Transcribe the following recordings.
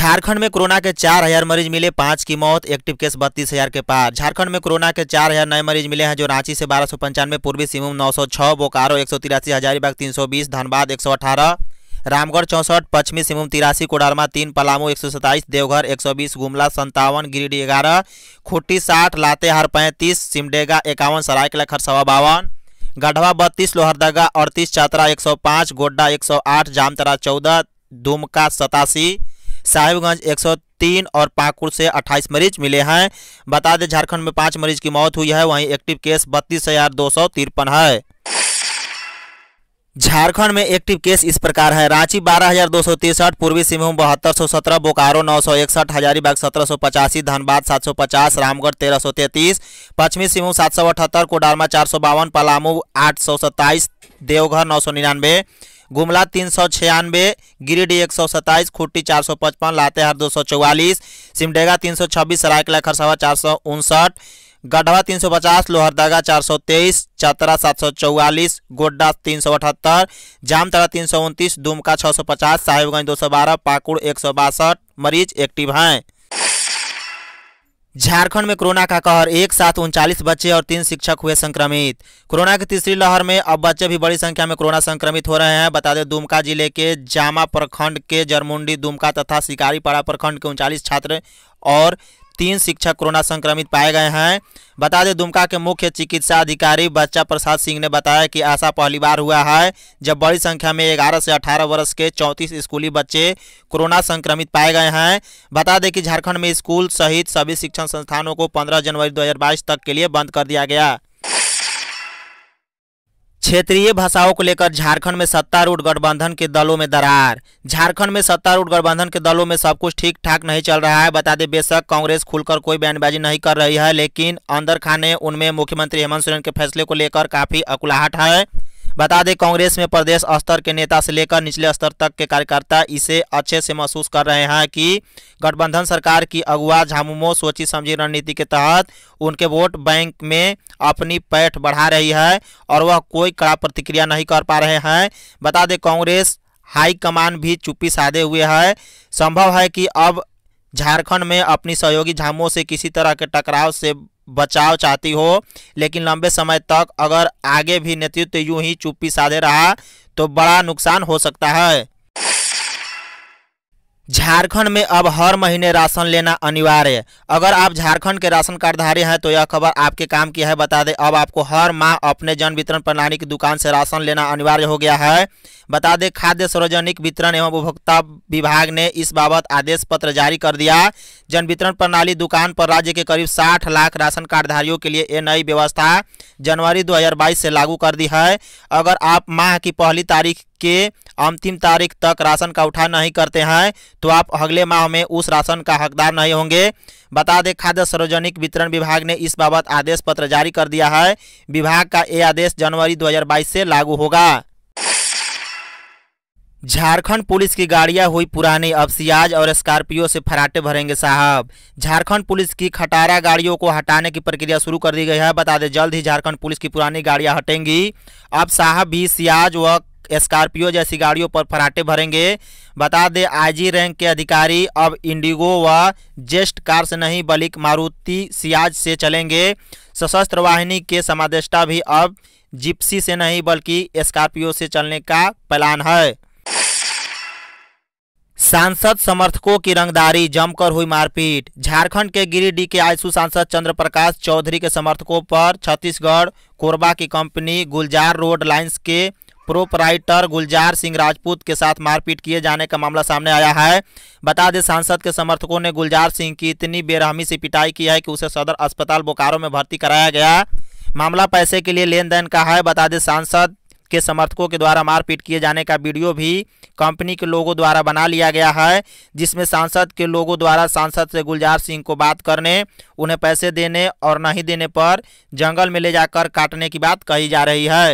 झारखंड में कोरोना के चार हजार मरीज मिले पांच की मौत एक्टिव केस बत्तीस हजार के पार झारखंड में कोरोना के चार हजार नए मरीज मिले हैं जो रांची से बारह सौ पंचानवे पूर्वी सिंहभूम नौ सौ छः बोकारो एक सौ तिरासी हजारीबाग तीन सौ बीस धनबाद एक सौ अठारह रामगढ़ चौंसठ पश्चिमी सिंहभूम तिरासी कोडरमा तीन पलामू एक सौ सत्ताईस देवघर एक सौ बीस गुमला संतावन गिरिडीह ग्यारह खुट्टी साठ लातेहार पैंतीस सिमडेगा इक्यावन सरायकला खरसवा बावन गढ़वा बत्तीस लोहरदगा अड़तीस चतरा एक सौ पाँच गोड्डा एक सौ आठ जामतरा चौदह दुमका सतासी साहिबगंज 103 और पाकुड़ से 28 मरीज मिले हैं बता दें झारखंड में पाँच मरीज की मौत हुई है वहीं एक्टिव केस बत्तीस है झारखंड में एक्टिव केस इस प्रकार है रांची बारह पूर्वी सिंहभूम बहत्तर बोकारो नौ सौ इकसठ हजारीबाग सत्रह धनबाद 750 रामगढ़ तेरह पश्चिमी सिंहभूम सात सौ अठहत्तर कोडारमा चार सौ बावन पलामू आठ सौ सत्ताईस देवघर नौ सौ निन्यानवे गुमला तीन सौ छियानवे गिरिडीह एक सौ सत्ताईस खुट्टी चार सौ पचपन लातेहार दो सौ चौवालीस सिमडेगा तीन सौ छब्बीस सरायकला खरसावा चार सौ उनसठ गढ़वा तीन सौ पचास लोहरदगा चार सौ तेईस चतरा सात सौ चौवालीस गोड्डा तीन सौ अठहत्तर जामतरा तीन सौ उनतीस दुमका छः सौ पचास साहिबगंज दो सौ बारह पाकुड़ एक सौ बासठ मरीज एक्टिव हैं झारखंड में कोरोना का कहर एक साथ उनचालीस बच्चे और तीन शिक्षक हुए संक्रमित कोरोना की तीसरी लहर में अब बच्चे भी बड़ी संख्या में कोरोना संक्रमित हो रहे हैं बता दें दुमका जिले के जामा प्रखंड के जरमुंडी दुमका तथा शिकारीपाड़ा प्रखंड के उनचालीस छात्र और तीन शिक्षक कोरोना संक्रमित पाए गए हैं बता दें दुमका के मुख्य चिकित्सा अधिकारी बच्चा प्रसाद सिंह ने बताया कि ऐसा पहली बार हुआ है जब बड़ी संख्या में ग्यारह से अठारह वर्ष के चौंतीस स्कूली बच्चे कोरोना संक्रमित पाए गए हैं बता दें कि झारखंड में स्कूल सहित सभी शिक्षण संस्थानों को पंद्रह जनवरी दो तक के लिए बंद कर दिया गया क्षेत्रीय भाषाओं को लेकर झारखंड में सत्तारूढ़ गठबंधन के दलों में दरार झारखंड में सत्तारूढ़ गठबंधन के दलों में सब कुछ ठीक ठाक नहीं चल रहा है बता दें बेशक कांग्रेस खुलकर कोई बयानबाजी नहीं कर रही है लेकिन अंदर खाने उनमें मुख्यमंत्री हेमंत सोरेन के फैसले को लेकर काफी अकुलाहट है बता दें कांग्रेस में प्रदेश स्तर के नेता से लेकर निचले स्तर तक के कार्यकर्ता इसे अच्छे से महसूस कर रहे हैं कि गठबंधन सरकार की अगुवा झामुमो सोची समझी रणनीति के तहत उनके वोट बैंक में अपनी पैठ बढ़ा रही है और वह कोई कड़ा प्रतिक्रिया नहीं कर पा रहे हैं बता दें कांग्रेस हाईकमान भी चुप्पी साधे हुए है संभव है कि अब झारखंड में अपनी सहयोगी झामुओं से किसी तरह के टकराव से बचाव चाहती हो लेकिन लंबे समय तक अगर आगे भी नेतृत्व यूं ही चुप्पी साधे रहा तो बड़ा नुकसान हो सकता है झारखंड में अब हर महीने राशन लेना अनिवार्य अगर आप झारखंड के राशन कार्डधारी हैं तो यह खबर आपके काम की है बता दें अब आपको हर माह अपने जन वितरण प्रणाली की दुकान से राशन लेना अनिवार्य हो गया है बता दें खाद्य सार्वजनिक वितरण एवं उपभोक्ता विभाग ने इस बाबत आदेश पत्र जारी कर दिया जन वितरण प्रणाली दुकान पर राज्य के करीब साठ लाख राशन कार्डधारियों के लिए ये नई व्यवस्था जनवरी दो से लागू कर दी है अगर आप माह की पहली तारीख के अंतिम तारीख तक राशन का उठान नहीं करते हैं तो आप अगले माह में उस राशन का हकदार नहीं होंगे बता दें खाद्य सार्वजनिक वितरण विभाग ने इस बाबत आदेश पत्र जारी कर दिया है विभाग का ये आदेश जनवरी 2022 से लागू होगा झारखंड पुलिस की गाड़ियां हुई पुरानी अब सियाज और स्कॉर्पियो से फराटे भरेंगे साहब झारखंड पुलिस की खटारा गाड़ियों को हटाने की प्रक्रिया शुरू कर दी गई है बता दें जल्द ही झारखंड पुलिस की पुरानी गाड़ियां हटेंगी अब साहब भी सियाज व स्कॉर्पियो जैसी गाड़ियों पर फराटे भरेंगे बता दें आईजी रैंक के अधिकारी अब इंडिगो व जेस्ट कार से नहीं बल्कि मारुति सियाज से चलेंगे सशस्त्र वाहिनी के समादेष्टा भी अब जिप्सी से नहीं बल्कि स्कॉर्पियो से चलने का प्लान है सांसद समर्थकों की रंगदारी जमकर हुई मारपीट झारखंड के गिरिडीह के आयसु सांसद चंद्रप्रकाश चौधरी के समर्थकों पर छत्तीसगढ़ कोरबा की कंपनी गुलजार रोड लाइंस के प्रोपराइटर गुलजार सिंह राजपूत के साथ मारपीट किए जाने का मामला सामने आया है बता दें सांसद के समर्थकों ने गुलजार सिंह की इतनी बेरहमी से पिटाई की है कि उसे सदर अस्पताल बोकारो में भर्ती कराया गया मामला पैसे के लिए लेन देन का है बता दें सांसद के समर्थकों के द्वारा मारपीट किए जाने का वीडियो भी कंपनी के लोगों द्वारा बना लिया गया है जिसमें सांसद के लोगों द्वारा सांसद से गुलजार सिंह को बात करने उन्हें पैसे देने और नहीं देने पर जंगल में ले जाकर काटने की बात कही जा रही है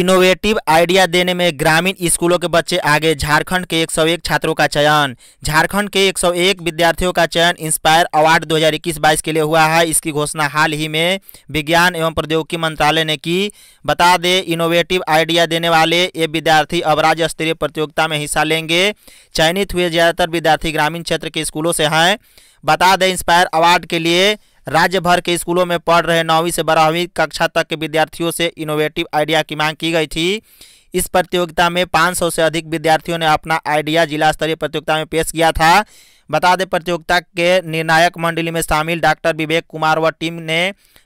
इनोवेटिव आइडिया देने में ग्रामीण स्कूलों के बच्चे आगे झारखंड के 101 छात्रों का चयन झारखंड के 101 विद्यार्थियों का चयन इंस्पायर अवार्ड 2021-22 के लिए हुआ है इसकी घोषणा हाल ही में विज्ञान एवं प्रौद्योगिकी मंत्रालय ने की बता दें इनोवेटिव आइडिया देने वाले ये विद्यार्थी अब राज्य स्तरीय प्रतियोगिता में हिस्सा लेंगे चयनित हुए ज़्यादातर विद्यार्थी ग्रामीण क्षेत्र के स्कूलों से हैं बता दें इंस्पायर अवार्ड के लिए राज्य भर के स्कूलों में पढ़ रहे नौवीं से बारहवीं कक्षा तक के विद्यार्थियों से इनोवेटिव आइडिया की मांग की गई थी इस प्रतियोगिता में 500 से अधिक विद्यार्थियों ने अपना आइडिया जिला स्तरीय प्रतियोगिता में पेश किया था बता दें प्रतियोगिता के निर्णायक मंडली में शामिल डॉक्टर विवेक कुमार व टीम ने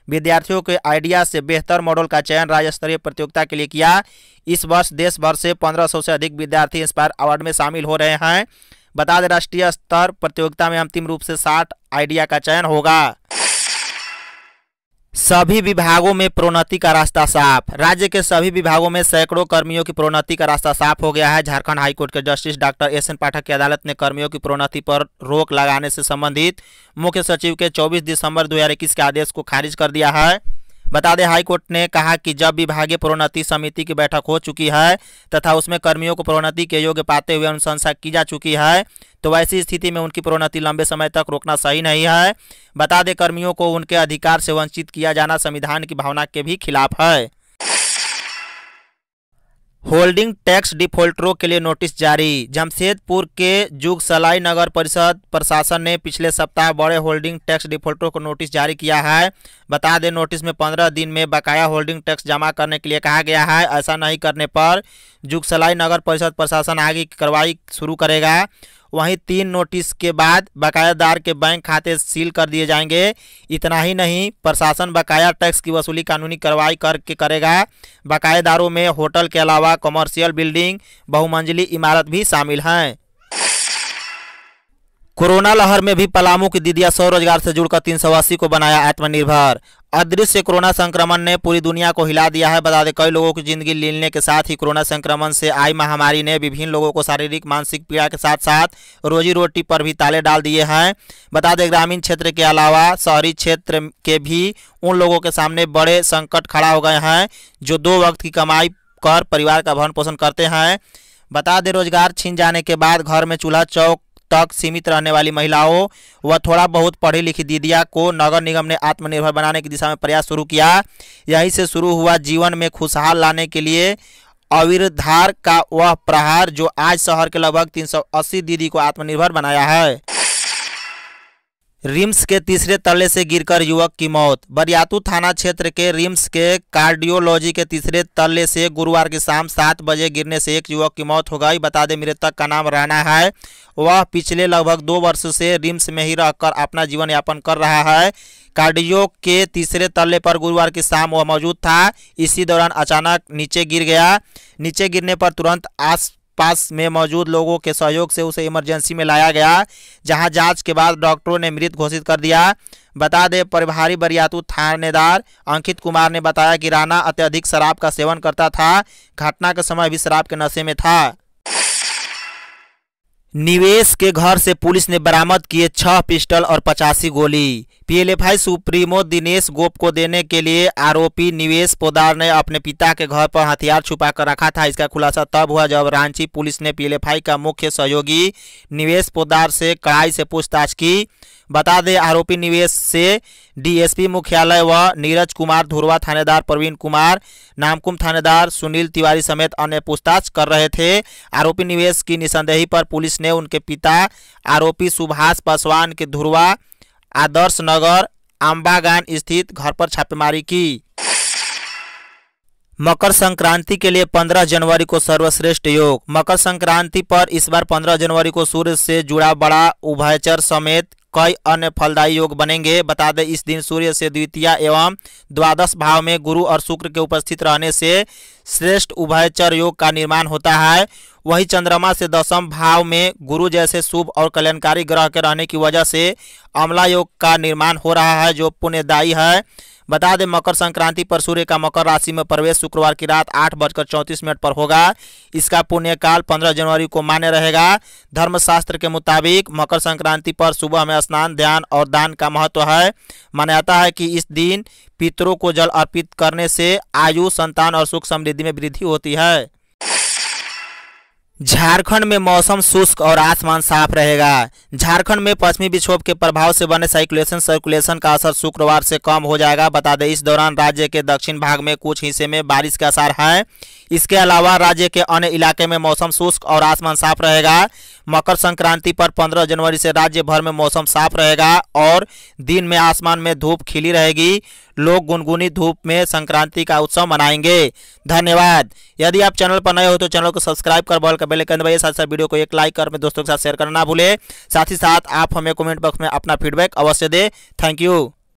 विद्यार्थियों के आइडिया से बेहतर मॉडल का चयन राज्य स्तरीय प्रतियोगिता के लिए किया इस वर्ष देश भर से 1500 से अधिक विद्यार्थी इंस्पायर अवार्ड में शामिल हो रहे हैं बता दें राष्ट्रीय स्तर प्रतियोगिता में अंतिम रूप से साठ आइडिया का चयन होगा सभी विभागों में प्रोन्नति का रास्ता साफ राज्य के सभी विभागों में सैकड़ों कर्मियों की प्रोन्नति का रास्ता साफ हो गया है झारखंड हाईकोर्ट के justice doctor S N Pathak की अदालत ने कर्मियों की प्रोन्नति पर रोक लगाने से संबंधित मुख्य सचिव के 24 दिसंबर 2021 के आदेश को खारिज कर दिया है बता दें हाईकोर्ट ने कहा कि जब विभागीय प्रोन्नति समिति की बैठक हो चुकी है तथा उसमें कर्मियों को प्रोन्नति के योग्य पाते हुए अनुशंसा की जा चुकी है तो वैसी स्थिति में उनकी प्रोन्नति लंबे समय तक रोकना सही नहीं है बता दें कर्मियों को उनके अधिकार से वंचित किया जाना संविधान की भावना के भी खिलाफ है होल्डिंग टैक्स डिफॉल्टरों के लिए नोटिस जारी जमशेदपुर के जुगसलाई नगर परिषद प्रशासन ने पिछले सप्ताह बड़े होल्डिंग टैक्स डिफॉल्टरों को नोटिस जारी किया है बता दें नोटिस में पंद्रह दिन में बकाया होल्डिंग टैक्स जमा करने के लिए कहा गया है ऐसा नहीं करने पर जुगसलाई नगर परिषद प्रशासन आगे की कार्रवाई शुरू करेगा वहीं तीन नोटिस के बाद बकायादार के बैंक खाते सील कर दिए जाएंगे इतना ही नहीं प्रशासन बकाया टैक्स की वसूली कानूनी कार्रवाई करके करेगा बकायेदारों में होटल के अलावा कॉमर्शियल बिल्डिंग बहुमंजिली इमारत भी शामिल हैं कोरोना लहर में भी पलामू की दीदिया स्वरोजगार से जुड़कर तीन को बनाया आत्मनिर्भर अदृश्य कोरोना संक्रमण ने पूरी दुनिया को हिला दिया है बता दें कई लोगों की जिंदगी लीलने के साथ ही कोरोना संक्रमण से आई महामारी ने विभिन्न लोगों को शारीरिक मानसिक पीड़ा के साथ साथ रोजी रोटी पर भी ताले डाल दिए हैं बता दें ग्रामीण क्षेत्र के अलावा शहरी क्षेत्र के भी उन लोगों के सामने बड़े संकट खड़ा हो गए हैं जो दो वक्त की कमाई कर परिवार का भरण पोषण करते हैं बता दें रोजगार छीन जाने के बाद घर में चूल्हा चौक तक सीमित रहने वाली महिलाओं व थोड़ा बहुत पढ़ी लिखी दीदिया को नगर निगम ने आत्मनिर्भर बनाने की दिशा में प्रयास शुरू किया यहीं से शुरू हुआ जीवन में खुशहाल लाने के लिए अविरधार का वह प्रहार जो आज शहर के लगभग 380 दीदी को आत्मनिर्भर बनाया है रिम्स के तीसरे तले से गिरकर युवक की मौत बरियातू थाना क्षेत्र के रिम्स के कार्डियोलॉजी के तीसरे तले से गुरुवार की शाम सात बजे गिरने से एक युवक की मौत हो गई बता दें मृतक का नाम राणा है वह पिछले लगभग दो वर्ष से रिम्स में ही रहकर अपना जीवन यापन कर रहा है कार्डियो के तीसरे तले पर गुरुवार की शाम वह मौजूद था इसी दौरान अचानक नीचे गिर गया नीचे गिरने पर तुरंत आस पास में मौजूद लोगों के सहयोग से उसे इमरजेंसी में लाया गया जहां जांच के बाद डॉक्टरों ने मृत घोषित कर दिया बता दें प्रभारी बरियातू थानेदार अंकित कुमार ने बताया कि राणा अत्यधिक शराब का सेवन करता था घटना के समय भी शराब के नशे में था निवेश के घर से पुलिस ने बरामद किए छह पिस्टल और पचासी गोली पीएलएफआई सुप्रीमो दिनेश गोप को देने के लिए आरोपी निवेश पोदार ने अपने पिता के घर पर हथियार छुपा कर रखा था इसका खुलासा तब हुआ जब रांची पुलिस ने पीएलएफआई का मुख्य सहयोगी निवेश पोदार से कड़ाई से पूछताछ की बता दें आरोपी निवेश से डीएसपी मुख्यालय व नीरज कुमार धुरवा थानेदार प्रवीण कुमार नामकुम थानेदार सुनील तिवारी समेत अन्य पूछताछ कर रहे थे आरोपी निवेश की निसंदेही पर पुलिस ने उनके पिता आरोपी सुभाष पासवान के धुरवा आदर्श नगर आम्बागान स्थित घर पर छापेमारी की मकर संक्रांति के लिए 15 जनवरी को सर्वश्रेष्ठ योग मकर संक्रांति पर इस बार 15 जनवरी को सूर्य से जुड़ा बड़ा उभयचर समेत कई अन्य फलदायी योग बनेंगे बता दें इस दिन सूर्य से द्वितीय एवं द्वादश भाव में गुरु और शुक्र के उपस्थित रहने से श्रेष्ठ उभयचर योग का निर्माण होता है वहीं चंद्रमा से दसम भाव में गुरु जैसे शुभ और कल्याणकारी ग्रह के रहने की वजह से अमला योग का निर्माण हो रहा है जो पुण्यदायी है बता दें मकर संक्रांति पर सूर्य का मकर राशि में प्रवेश शुक्रवार की रात आठ बजकर चौंतीस मिनट पर होगा इसका पुण्यकाल पंद्रह जनवरी को मान्य रहेगा धर्मशास्त्र के मुताबिक मकर संक्रांति पर सुबह में स्नान ध्यान और दान का महत्व है मान्यता है कि इस दिन पितरों को जल अर्पित करने से आयु संतान और सुख समृद्धि में वृद्धि होती है झारखंड में मौसम शुष्क और आसमान साफ रहेगा झारखंड में पश्चिमी विक्षोभ के प्रभाव से बने साइक्लेशन सर्कुलेशन का असर शुक्रवार से कम हो जाएगा बता दें इस दौरान राज्य के दक्षिण भाग में कुछ हिस्से में बारिश के आसार हैं इसके अलावा राज्य के अन्य इलाके में मौसम शुष्क और आसमान साफ रहेगा मकर संक्रांति पर पंद्रह जनवरी से राज्य भर में मौसम साफ रहेगा और दिन में आसमान में धूप खिली रहेगी लोग गुनगुनी धूप में संक्रांति का उत्सव मनाएंगे धन्यवाद यदि आप चैनल पर नए हो तो चैनल को सब्सक्राइब कर बॉल का बेल कर दबाइए साथ साथ वीडियो को एक लाइक कर अपने दोस्तों के साथ शेयर करना ना भूले साथ ही साथ आप हमें कमेंट बॉक्स में अपना फीडबैक अवश्य दें थैंक यू